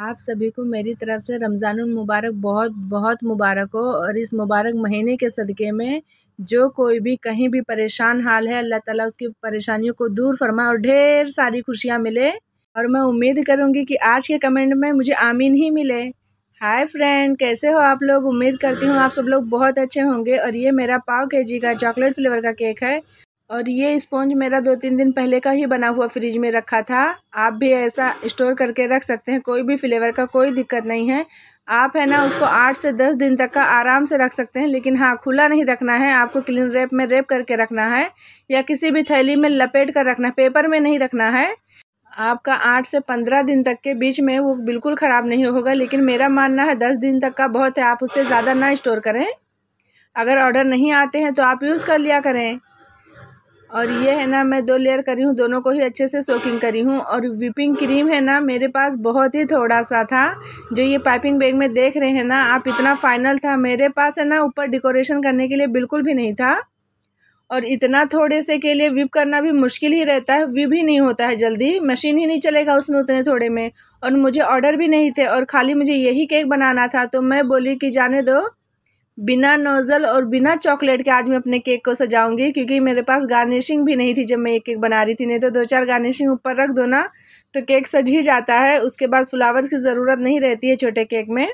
आप सभी को मेरी तरफ़ से रमज़ान मुबारक बहुत बहुत मुबारक हो और इस मुबारक महीने के सदक़े में जो कोई भी कहीं भी परेशान हाल है अल्लाह ताला उसकी परेशानियों को दूर फरमाए और ढेर सारी खुशियाँ मिले और मैं उम्मीद करूँगी कि आज के कमेंट में मुझे आमीन ही मिले हाय फ्रेंड कैसे हो आप लोग उम्मीद करती हूँ आप सब लोग बहुत अच्छे होंगे और ये मेरा पाव के जी का चॉकलेट फ्लेवर का केक है और ये स्पॉन्ज मेरा दो तीन दिन पहले का ही बना हुआ फ्रिज में रखा था आप भी ऐसा स्टोर करके रख सकते हैं कोई भी फ्लेवर का कोई दिक्कत नहीं है आप है ना उसको आठ से दस दिन तक का आराम से रख सकते हैं लेकिन हाँ खुला नहीं रखना है आपको क्लीन रेप में रेप करके रखना है या किसी भी थैली में लपेट कर रखना है पेपर में नहीं रखना है आपका आठ से पंद्रह दिन तक के बीच में वो बिल्कुल ख़राब नहीं होगा लेकिन मेरा मानना है दस दिन तक का बहुत है आप उससे ज़्यादा ना स्टोर करें अगर ऑर्डर नहीं आते हैं तो आप यूज़ कर लिया करें और ये है ना मैं दो लेयर करी हूँ दोनों को ही अच्छे से सोकिंग करी हूँ और विपिंग क्रीम है ना मेरे पास बहुत ही थोड़ा सा था जो ये पाइपिंग बैग में देख रहे हैं ना आप इतना फाइनल था मेरे पास है ना ऊपर डेकोरेशन करने के लिए बिल्कुल भी नहीं था और इतना थोड़े से के लिए विप करना भी मुश्किल ही रहता है विप ही नहीं होता है जल्दी मशीन ही नहीं चलेगा उसमें उतने थोड़े में और मुझे ऑर्डर भी नहीं थे और खाली मुझे यही केक बनाना था तो मैं बोली कि जाने दो बिना नोज़ल और बिना चॉकलेट के आज मैं अपने केक को सजाऊंगी क्योंकि मेरे पास गार्निशिंग भी नहीं थी जब मैं एक केक बना रही थी नहीं तो दो चार गार्निशिंग ऊपर रख दो ना तो केक सज ही जाता है उसके बाद फ्लावर्स की ज़रूरत नहीं रहती है छोटे केक में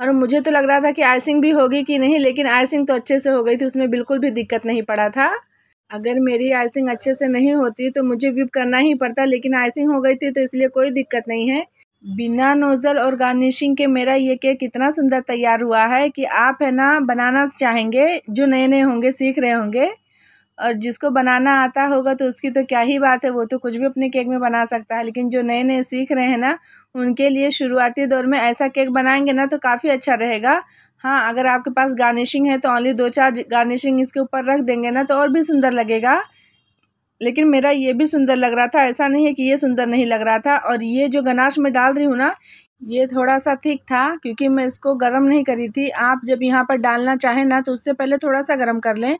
और मुझे तो लग रहा था कि आइसिंग भी होगी कि नहीं लेकिन आइसिंग तो अच्छे से हो गई थी उसमें बिल्कुल भी दिक्कत नहीं पड़ा था अगर मेरी आइसिंग अच्छे से नहीं होती तो मुझे व्यूप करना ही पड़ता लेकिन आइसिंग हो गई थी तो इसलिए कोई दिक्कत नहीं है बिना नोज़ल और गार्निशिंग के मेरा ये केक इतना सुंदर तैयार हुआ है कि आप है ना बनाना चाहेंगे जो नए नए होंगे सीख रहे होंगे और जिसको बनाना आता होगा तो उसकी तो क्या ही बात है वो तो कुछ भी अपने केक में बना सकता है लेकिन जो नए नए सीख रहे हैं ना उनके लिए शुरुआती दौर में ऐसा केक बनाएंगे ना तो काफ़ी अच्छा रहेगा हाँ अगर आपके पास गार्निशिंग है तो ओनली दो चार गार्निशिंग इसके ऊपर रख देंगे ना तो और भी सुंदर लगेगा लेकिन मेरा ये भी सुंदर लग रहा था ऐसा नहीं है कि ये सुंदर नहीं लग रहा था और ये जो गनाश मैं डाल रही हूँ ना ये थोड़ा सा थिक था क्योंकि मैं इसको गर्म नहीं करी थी आप जब यहाँ पर डालना चाहें ना तो उससे पहले थोड़ा सा गर्म कर लें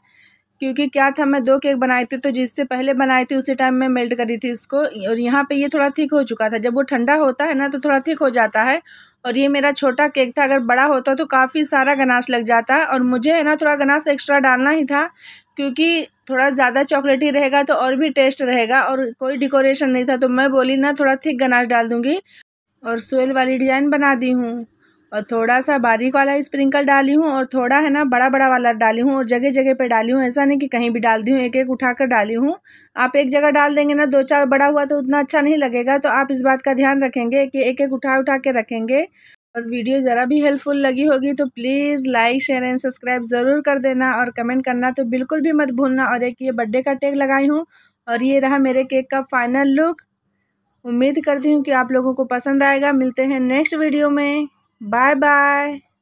क्योंकि क्या था मैं दो केक बनाई थी तो जिससे पहले बनाई थी उसी टाइम मैं मेल्ट करी थी इसको और यहाँ पे ये थोड़ा थिक हो चुका था जब वो ठंडा होता है ना तो थोड़ा थिक हो जाता है और ये मेरा छोटा केक था अगर बड़ा होता तो काफ़ी सारा गनाश लग जाता और मुझे है ना थोड़ा गनाश एक्स्ट्रा डालना ही था क्योंकि थोड़ा ज़्यादा चॉकलेटी रहेगा तो और भी टेस्ट रहेगा और कोई डेकोरेशन नहीं था तो मैं बोली ना थोड़ा थिक गनाश डाल दूँगी और सोयल वाली डिजाइन बना दी हूँ और थोड़ा सा बारीक वाला स्प्रिंकल डाली हूँ और थोड़ा है ना बड़ा बड़ा वाला डाली हूँ और जगह जगह पे डाली हूँ ऐसा नहीं कि कहीं भी डाल दी हूँ एक एक उठा कर डाली हूँ आप एक जगह डाल देंगे ना दो चार बड़ा हुआ तो उतना अच्छा नहीं लगेगा तो आप इस बात का ध्यान रखेंगे कि एक एक उठा उठा के रखेंगे और वीडियो ज़रा भी हेल्पफुल लगी होगी तो please like share and subscribe ज़रूर कर देना और कमेंट करना तो बिल्कुल भी मत भूलना और एक ये बर्थडे का टैग लगाई हूँ और ये रहा मेरे केक का फाइनल लुक उम्मीद करती हूँ कि आप लोगों को पसंद आएगा मिलते हैं नेक्स्ट वीडियो में बाय बाय